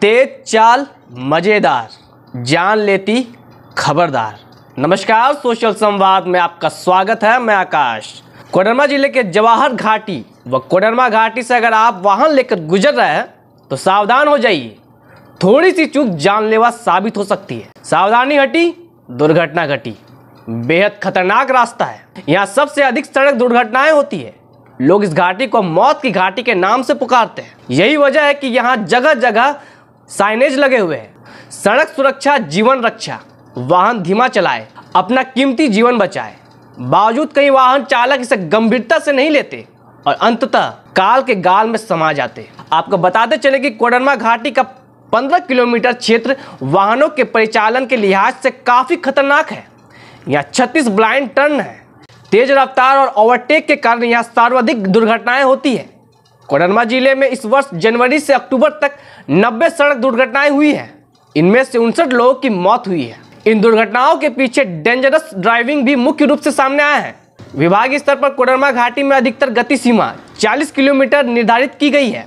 तेज चाल मज़ेदार जान लेती खबरदार नमस्कार सोशल संवाद में आपका स्वागत है मैं आकाश कोडरमा जिले के जवाहर घाटी व कोडरमा घाटी से अगर आप वाहन लेकर गुजर रहे हैं तो सावधान हो जाइए थोड़ी सी चूक जानलेवा साबित हो सकती है सावधानी हटी दुर्घटना घटी बेहद खतरनाक रास्ता है यहाँ सबसे अधिक सड़क दुर्घटनाएं होती है लोग इस घाटी को मौत की घाटी के नाम से पुकारते हैं यही वजह है कि यहाँ जगह जगह साइनेज लगे हुए हैं सड़क सुरक्षा जीवन रक्षा वाहन धीमा चलाए अपना कीमती जीवन बचाए बावजूद कई वाहन चालक इसे गंभीरता से नहीं लेते और अंततः काल के गाल में समा जाते आपको बताते चले कि कोडरमा घाटी का 15 किलोमीटर क्षेत्र वाहनों के परिचालन के लिहाज से काफ़ी खतरनाक है यहाँ छत्तीस ब्लाइंड टर्न है तेज रफ्तार और ओवरटेक के कारण यहाँ सर्वाधिक दुर्घटनाएं होती है कोडरमा जिले में इस वर्ष जनवरी से अक्टूबर तक 90 सड़क दुर्घटनाएं हुई हैं इनमें से उनसठ लोगों की मौत हुई है इन दुर्घटनाओं के पीछे डेंजरस ड्राइविंग भी मुख्य रूप से सामने आया है विभागीय स्तर पर कोडरमा घाटी में अधिकतर गति सीमा 40 किलोमीटर निर्धारित की गई है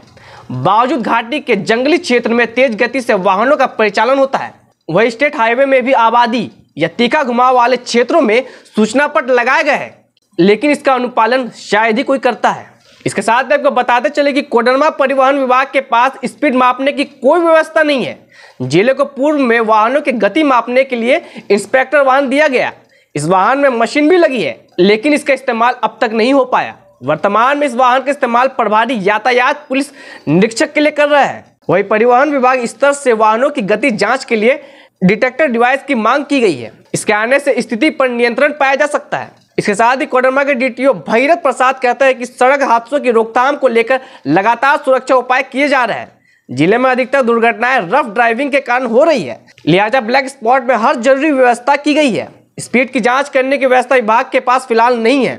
बावजूद घाटी के जंगली क्षेत्र में तेज गति से वाहनों का परिचालन होता है वही स्टेट हाईवे में भी आबादी या तीखा घुमाव वाले क्षेत्रों में सूचना पट लगाए गए हैं लेकिन इसका अनुपालन शायद ही कोई करता है इसके साथ में आपको बताते चले कि कोडरमा परिवहन विभाग के पास स्पीड मापने की कोई व्यवस्था नहीं है जिले को पूर्व में वाहनों की गति मापने के लिए इंस्पेक्टर वाहन दिया गया इस वाहन में मशीन भी लगी है लेकिन इसका इस्तेमाल अब तक नहीं हो पाया वर्तमान में इस वाहन का इस्तेमाल प्रभारी यातायात पुलिस निरीक्षक के लिए कर रहा है वही परिवहन विभाग स्तर से वाहनों की गति जांच के लिए डिटेक्टर डिवाइस की मांग की गई है इसके आने से स्थिति पर नियंत्रण पाया जा सकता है इसके साथ ही कोडरमा के डीटीओ भैरव प्रसाद कहता है कि सड़क हादसों की रोकथाम को लेकर लगातार सुरक्षा उपाय किए जा रहे हैं जिले में अधिकतर दुर्घटनाएं रफ ड्राइविंग के कारण हो रही है लिहाजा ब्लैक स्पॉट में हर जरूरी व्यवस्था की गई है स्पीड की जांच करने की व्यवस्था विभाग के पास फिलहाल नहीं है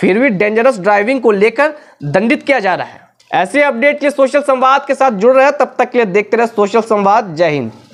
फिर भी डेंजरस ड्राइविंग को लेकर दंडित किया जा रहा है ऐसे अपडेट के सोशल संवाद के साथ जुड़ रहे तब तक के लिए देखते रहे सोशल संवाद जय हिंद